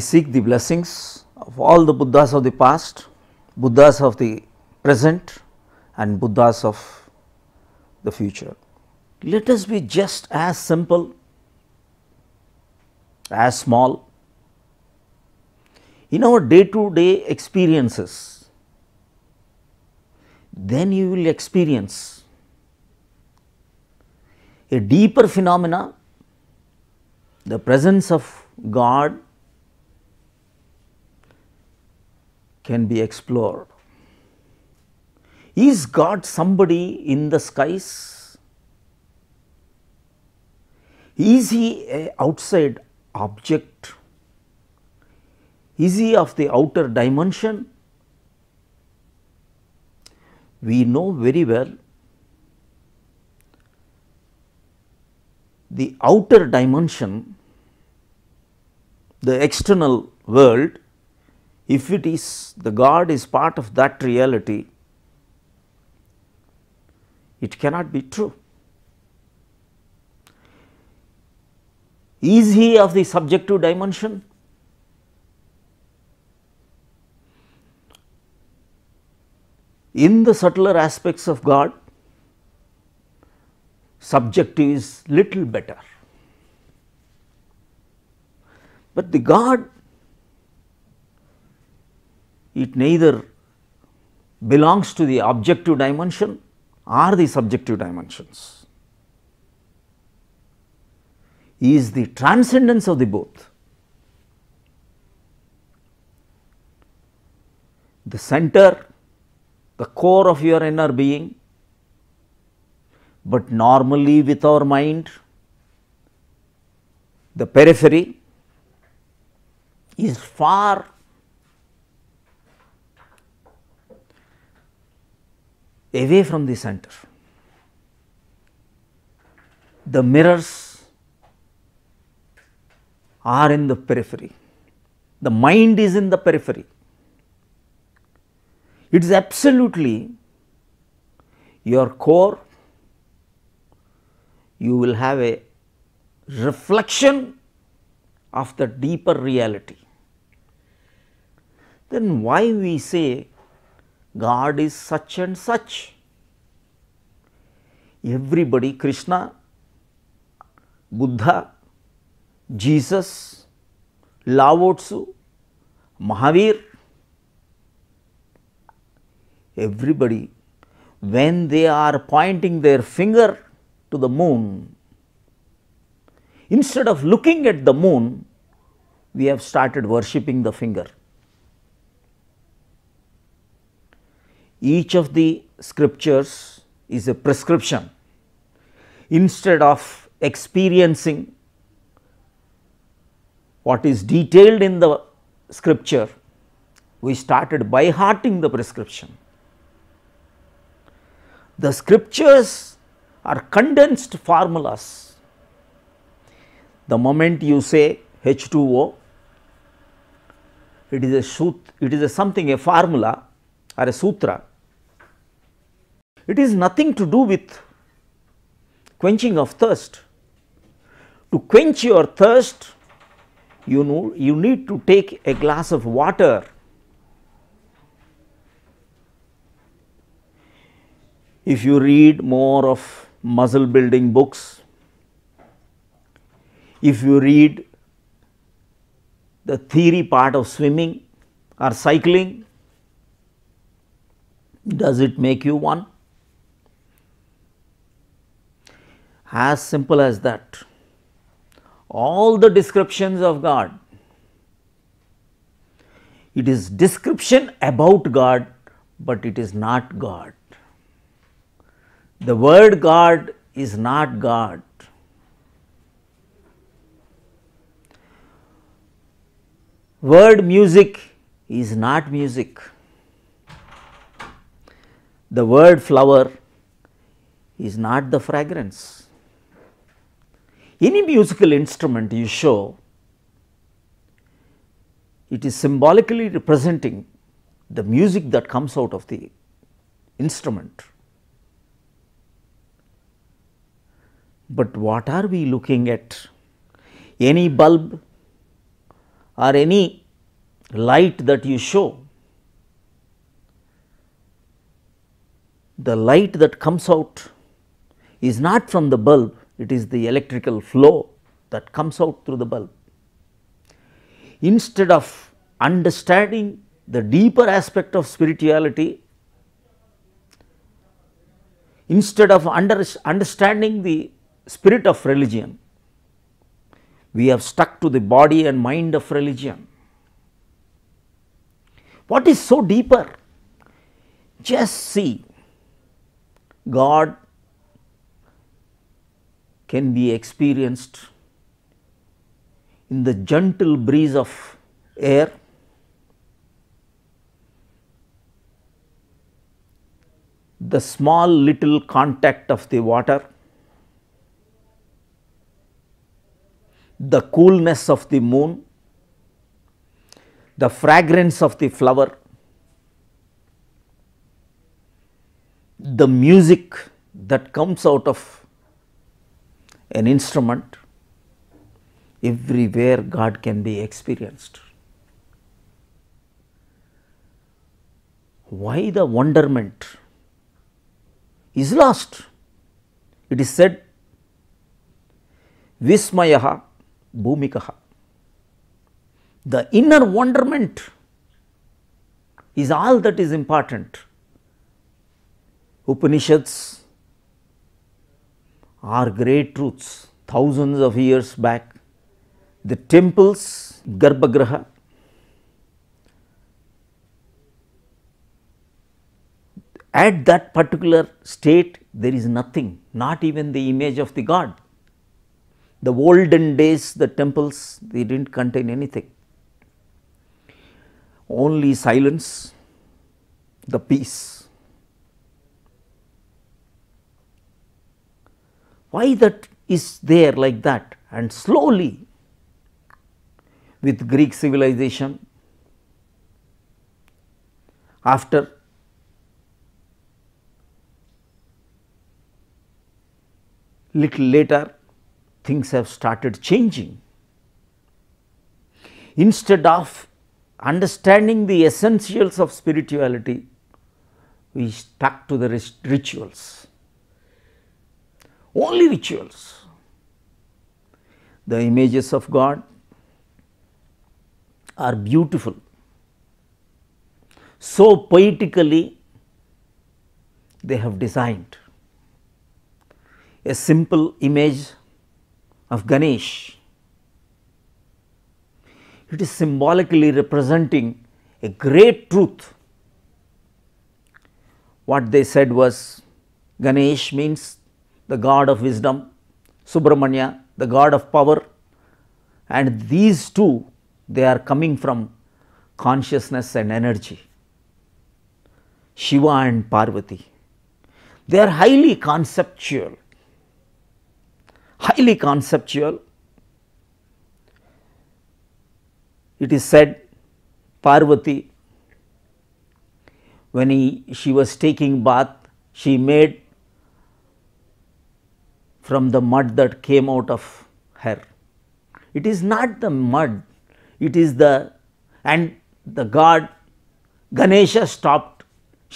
seek the blessings of all the Buddhas of the past, Buddhas of the present and Buddhas of the future. Let us be just as simple, as small. In our day to day experiences, then you will experience a deeper phenomena, the presence of God can be explored. Is God somebody in the skies? Is he a outside object? Is he of the outer dimension? We know very well the outer dimension, the external world if it is the God is part of that reality, it cannot be true. Is he of the subjective dimension? In the subtler aspects of God, subjective is little better. But the God it neither belongs to the objective dimension or the subjective dimensions. Is the transcendence of the both. The center, the core of your inner being, but normally with our mind, the periphery is far away from the center. The mirrors are in the periphery, the mind is in the periphery. It is absolutely your core, you will have a reflection of the deeper reality. Then why we say God is such and such. Everybody, Krishna, Buddha, Jesus, Lao Tzu, Mahavir, everybody, when they are pointing their finger to the moon, instead of looking at the moon, we have started worshipping the finger. each of the scriptures is a prescription instead of experiencing what is detailed in the scripture, we started by hearting the prescription. The scriptures are condensed formulas. The moment you say H2O, it is a, it is a something a formula or a sutra it is nothing to do with quenching of thirst. To quench your thirst, you, know, you need to take a glass of water if you read more of muscle building books, if you read the theory part of swimming or cycling, does it make you one? as simple as that. All the descriptions of God, it is description about God, but it is not God. The word God is not God. Word music is not music. The word flower is not the fragrance. Any musical instrument you show, it is symbolically representing the music that comes out of the instrument. But what are we looking at? Any bulb or any light that you show, the light that comes out is not from the bulb, it is the electrical flow that comes out through the bulb. Instead of understanding the deeper aspect of spirituality, instead of under, understanding the spirit of religion, we have stuck to the body and mind of religion. What is so deeper? Just see God can be experienced in the gentle breeze of air the small little contact of the water, the coolness of the moon, the fragrance of the flower, the music that comes out of an instrument, everywhere God can be experienced. Why the wonderment is lost? It is said, Vismayaha Bhumikaha. The inner wonderment is all that is important. Upanishads are great truths. Thousands of years back, the temples, Garbhagriha, at that particular state there is nothing, not even the image of the god. The olden days, the temples, they did not contain anything, only silence, the peace. why that is there like that and slowly with Greek civilization after little later things have started changing. Instead of understanding the essentials of spirituality, we stuck to the rituals only rituals, the images of God are beautiful, so poetically they have designed a simple image of Ganesh. It is symbolically representing a great truth. What they said was Ganesh means the god of wisdom, Subramanya, the god of power and these two they are coming from consciousness and energy. Shiva and Parvati, they are highly conceptual, highly conceptual. It is said Parvati when he, she was taking bath, she made from the mud that came out of her. It is not the mud, it is the and the god Ganesha stopped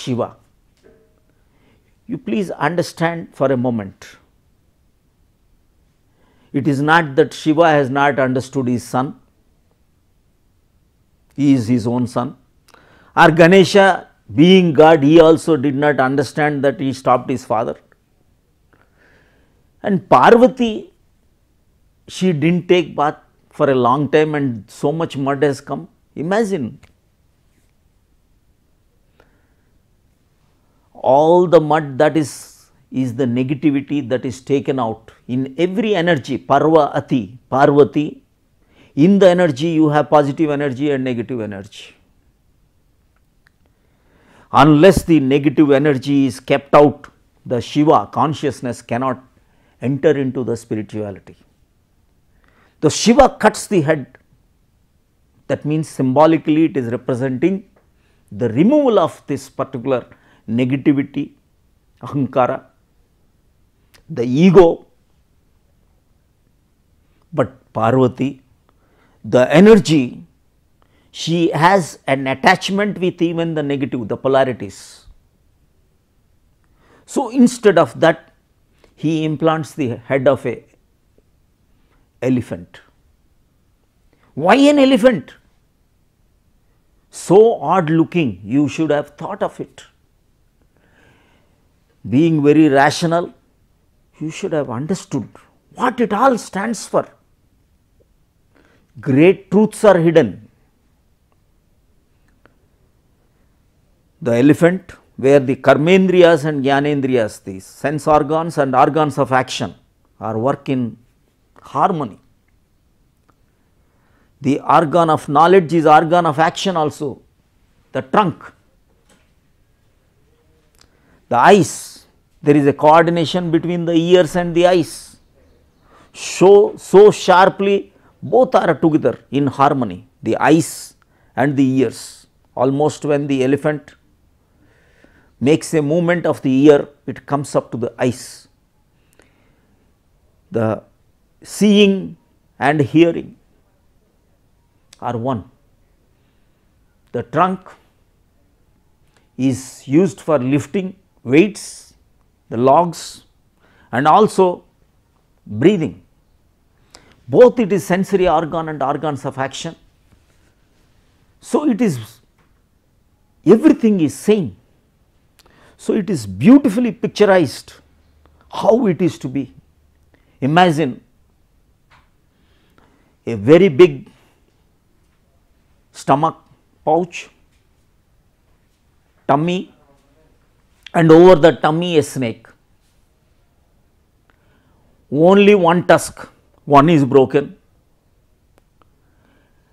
Shiva. You please understand for a moment. It is not that Shiva has not understood his son, he is his own son or Ganesha being God he also did not understand that he stopped his father. And Parvati, she didn't take bath for a long time and so much mud has come. Imagine all the mud that is is the negativity that is taken out in every energy parva ati parvati in the energy you have positive energy and negative energy unless the negative energy is kept out the shiva consciousness cannot enter into the spirituality. The Shiva cuts the head that means symbolically it is representing the removal of this particular negativity, ahankara, the ego, but Parvati, the energy, she has an attachment with even the negative, the polarities. So, instead of that he implants the head of a elephant. Why an elephant? So odd looking, you should have thought of it. Being very rational, you should have understood what it all stands for. Great truths are hidden. The elephant where the karmendriyas and jnanendriyas, the sense organs and organs of action are work in harmony. The organ of knowledge is organ of action also, the trunk, the eyes, there is a coordination between the ears and the eyes. So, so sharply both are together in harmony, the eyes and the ears almost when the elephant makes a movement of the ear it comes up to the eyes. The seeing and hearing are one. The trunk is used for lifting weights, the logs and also breathing. Both it is sensory organ and organs of action. So, it is everything is same so, it is beautifully picturized how it is to be. Imagine a very big stomach pouch, tummy and over the tummy a snake. Only one tusk, one is broken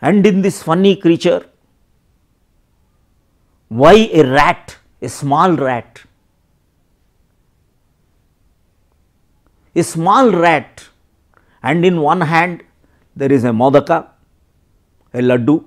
and in this funny creature, why a rat a small rat. A small rat and in one hand there is a modaka, a laddu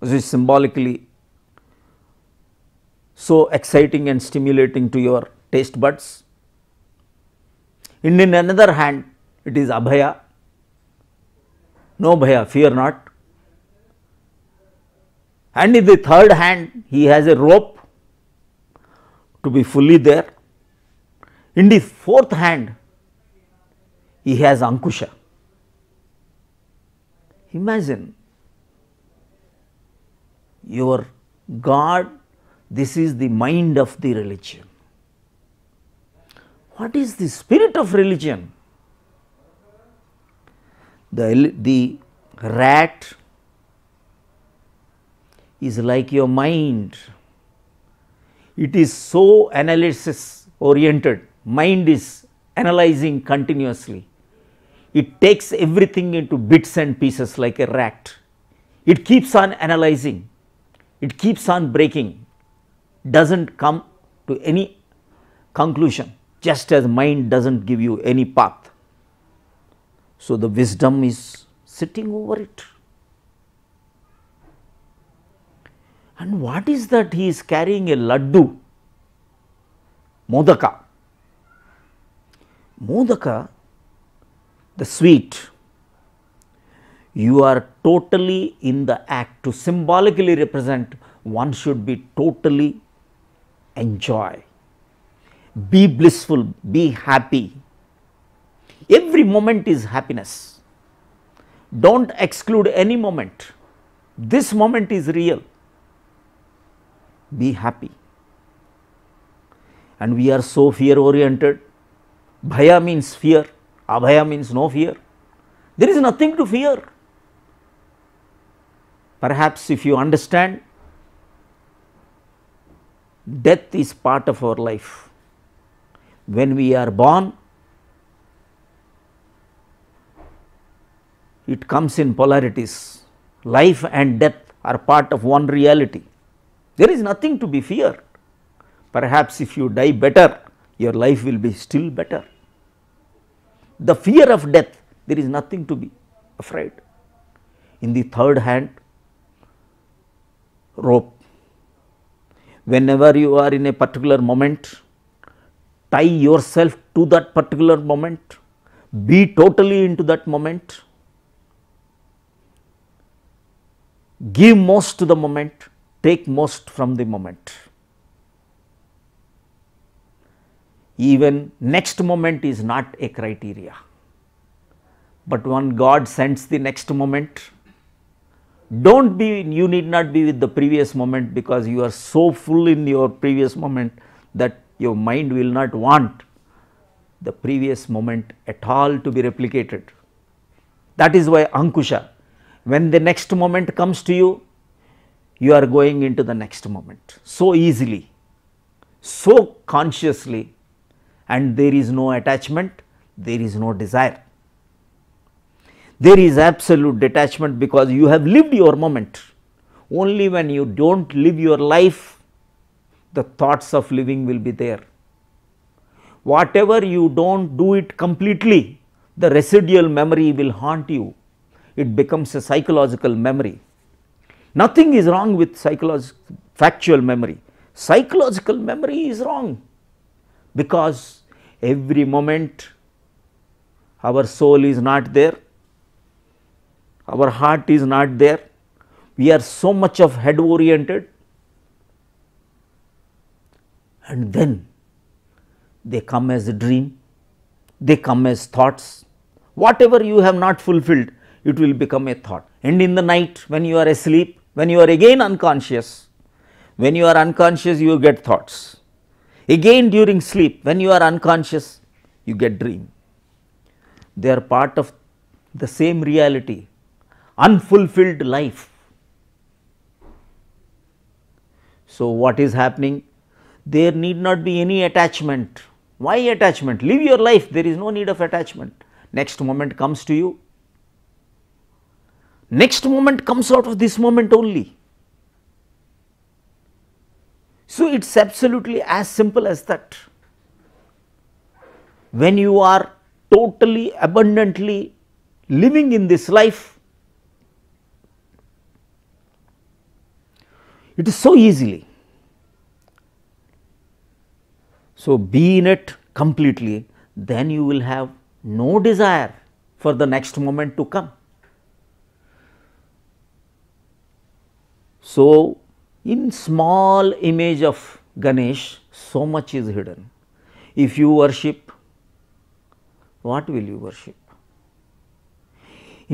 which is symbolically so exciting and stimulating to your taste buds. And in another hand it is abhaya, no bhaya, fear not. And in the third hand he has a rope to be fully there. In this fourth hand, he has Ankusha. Imagine your God, this is the mind of the religion. What is the spirit of religion? The, the rat is like your mind it is so analysis oriented, mind is analyzing continuously. It takes everything into bits and pieces like a rat. It keeps on analyzing, it keeps on breaking, does not come to any conclusion just as mind does not give you any path. So, the wisdom is sitting over it. And what is that? He is carrying a laddu, modaka. Modaka, the sweet, you are totally in the act to symbolically represent one should be totally enjoy, be blissful, be happy. Every moment is happiness. Do not exclude any moment. This moment is real be happy. And we are so fear oriented. Bhaya means fear, abhaya means no fear. There is nothing to fear. Perhaps if you understand, death is part of our life. When we are born, it comes in polarities. Life and death are part of one reality. There is nothing to be feared. Perhaps if you die better, your life will be still better. The fear of death, there is nothing to be afraid. In the third hand, rope. Whenever you are in a particular moment, tie yourself to that particular moment, be totally into that moment, give most to the moment, take most from the moment. Even next moment is not a criteria, but when God sends the next moment, do not be you need not be with the previous moment because you are so full in your previous moment that your mind will not want the previous moment at all to be replicated. That is why Ankusha, when the next moment comes to you, you are going into the next moment so easily, so consciously, and there is no attachment, there is no desire. There is absolute detachment because you have lived your moment. Only when you do not live your life, the thoughts of living will be there. Whatever you do not do it completely, the residual memory will haunt you. It becomes a psychological memory Nothing is wrong with psychological factual memory. Psychological memory is wrong because every moment our soul is not there, our heart is not there, we are so much of head oriented and then they come as a dream, they come as thoughts. Whatever you have not fulfilled, it will become a thought. And in the night when you are asleep, when you are again unconscious, when you are unconscious you get thoughts. Again during sleep, when you are unconscious you get dream. They are part of the same reality, unfulfilled life. So, what is happening? There need not be any attachment. Why attachment? Live your life, there is no need of attachment. Next moment comes to you, next moment comes out of this moment only. So, it is absolutely as simple as that. When you are totally abundantly living in this life, it is so easily. So, be in it completely, then you will have no desire for the next moment to come. So, in small image of Ganesh so much is hidden. If you worship, what will you worship?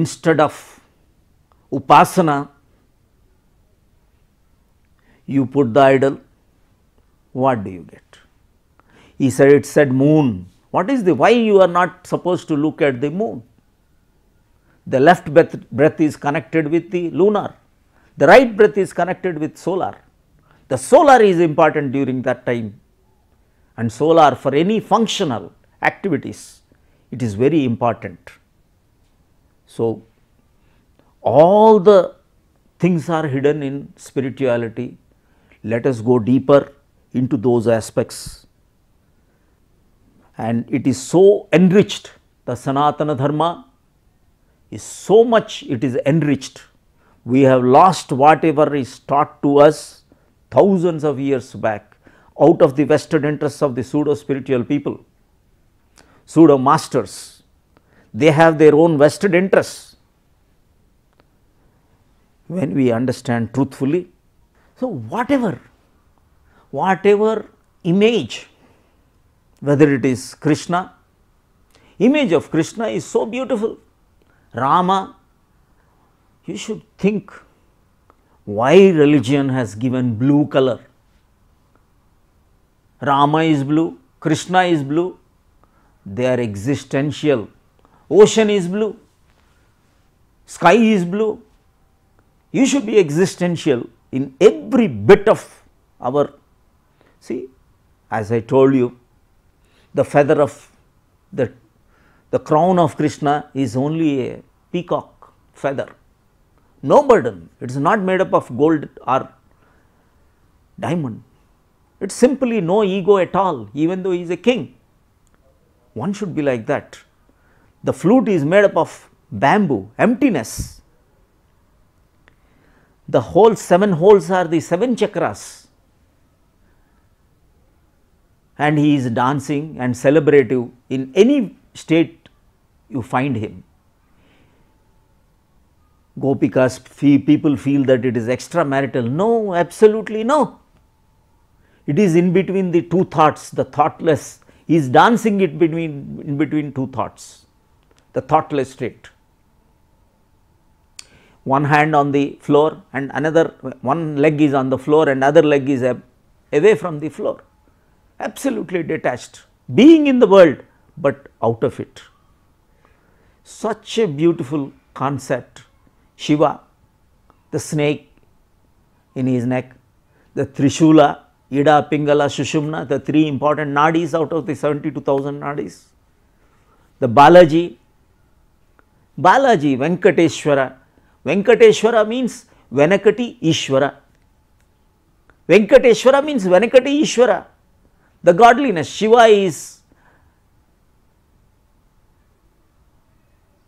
Instead of upasana, you put the idol, what do you get? He said it said moon. What is the why you are not supposed to look at the moon? The left breath, breath is connected with the lunar the right breath is connected with solar. The solar is important during that time and solar for any functional activities, it is very important. So, all the things are hidden in spirituality. Let us go deeper into those aspects and it is so enriched the Sanatana Dharma is so much it is enriched we have lost whatever is taught to us thousands of years back out of the vested interests of the pseudo spiritual people, pseudo masters. They have their own vested interests. When we understand truthfully, so whatever, whatever image, whether it is Krishna, image of Krishna is so beautiful, Rama, you should think why religion has given blue color. Rama is blue, Krishna is blue, they are existential. Ocean is blue, sky is blue. You should be existential in every bit of our. See, as I told you, the feather of the, the crown of Krishna is only a peacock feather no burden, it is not made up of gold or diamond. It is simply no ego at all, even though he is a king. One should be like that. The flute is made up of bamboo, emptiness. The whole seven holes are the seven chakras. And he is dancing and celebrative in any state you find him. Gopikas people feel that it is extramarital. No, absolutely no. It is in between the two thoughts, the thoughtless he is dancing it between in between two thoughts, the thoughtless state. One hand on the floor and another one leg is on the floor and other leg is away from the floor, absolutely detached, being in the world, but out of it. Such a beautiful concept Shiva, the snake in his neck, the Trishula, Ida, Pingala, Sushumna, the three important nadis out of the 72,000 nadis, the Balaji, Balaji, Venkateshwara, Venkateshwara means Venakati Ishwara, Venkateshwara means Venakati Ishwara, the godliness, Shiva is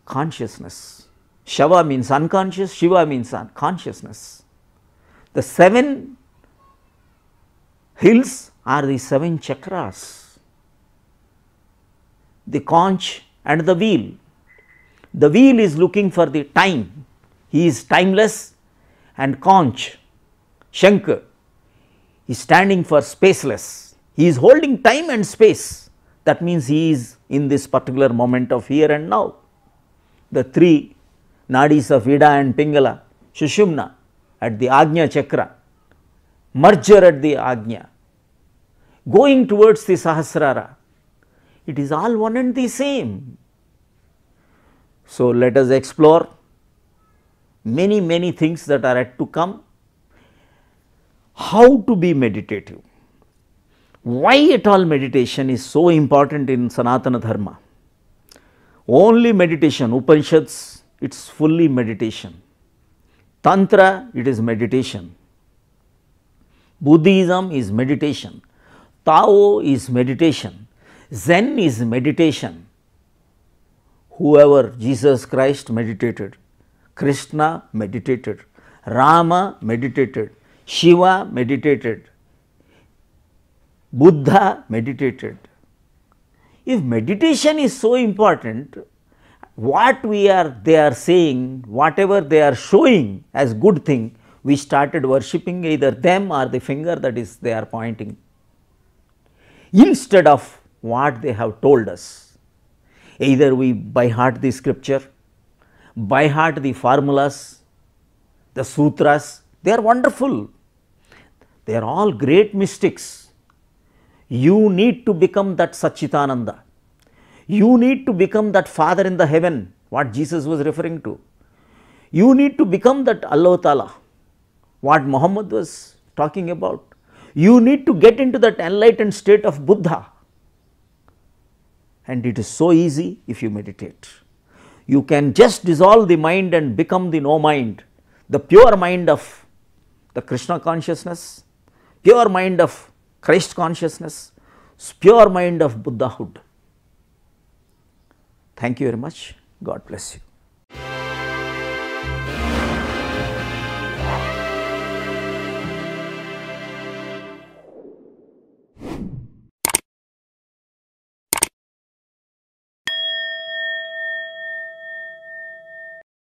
consciousness Shava means unconscious, Shiva means consciousness. The seven hills are the seven chakras, the conch and the wheel. The wheel is looking for the time, he is timeless and conch, Shankar is standing for spaceless, he is holding time and space that means he is in this particular moment of here and now. The three nadis of Ida and Pingala, Sushumna at the Agnya Chakra, merger at the Agnya, going towards the Sahasrara, it is all one and the same. So, let us explore many many things that are yet to come. How to be meditative? Why at all meditation is so important in Sanatana Dharma? Only meditation, Upanishads, it is fully meditation. Tantra, it is meditation. Buddhism is meditation. Tao is meditation. Zen is meditation. Whoever Jesus Christ meditated, Krishna meditated, Rama meditated, Shiva meditated, Buddha meditated. If meditation is so important, what we are they are saying, whatever they are showing as good thing, we started worshipping either them or the finger that is they are pointing instead of what they have told us. Either we by heart the scripture, by heart the formulas, the sutras, they are wonderful. They are all great mystics. You need to become that sachitananda you need to become that Father in the heaven, what Jesus was referring to. You need to become that Allah Ta'ala, what Muhammad was talking about. You need to get into that enlightened state of Buddha. And it is so easy if you meditate. You can just dissolve the mind and become the no mind, the pure mind of the Krishna consciousness, pure mind of Christ consciousness, pure mind of Buddhahood. Thank you very much. God bless you.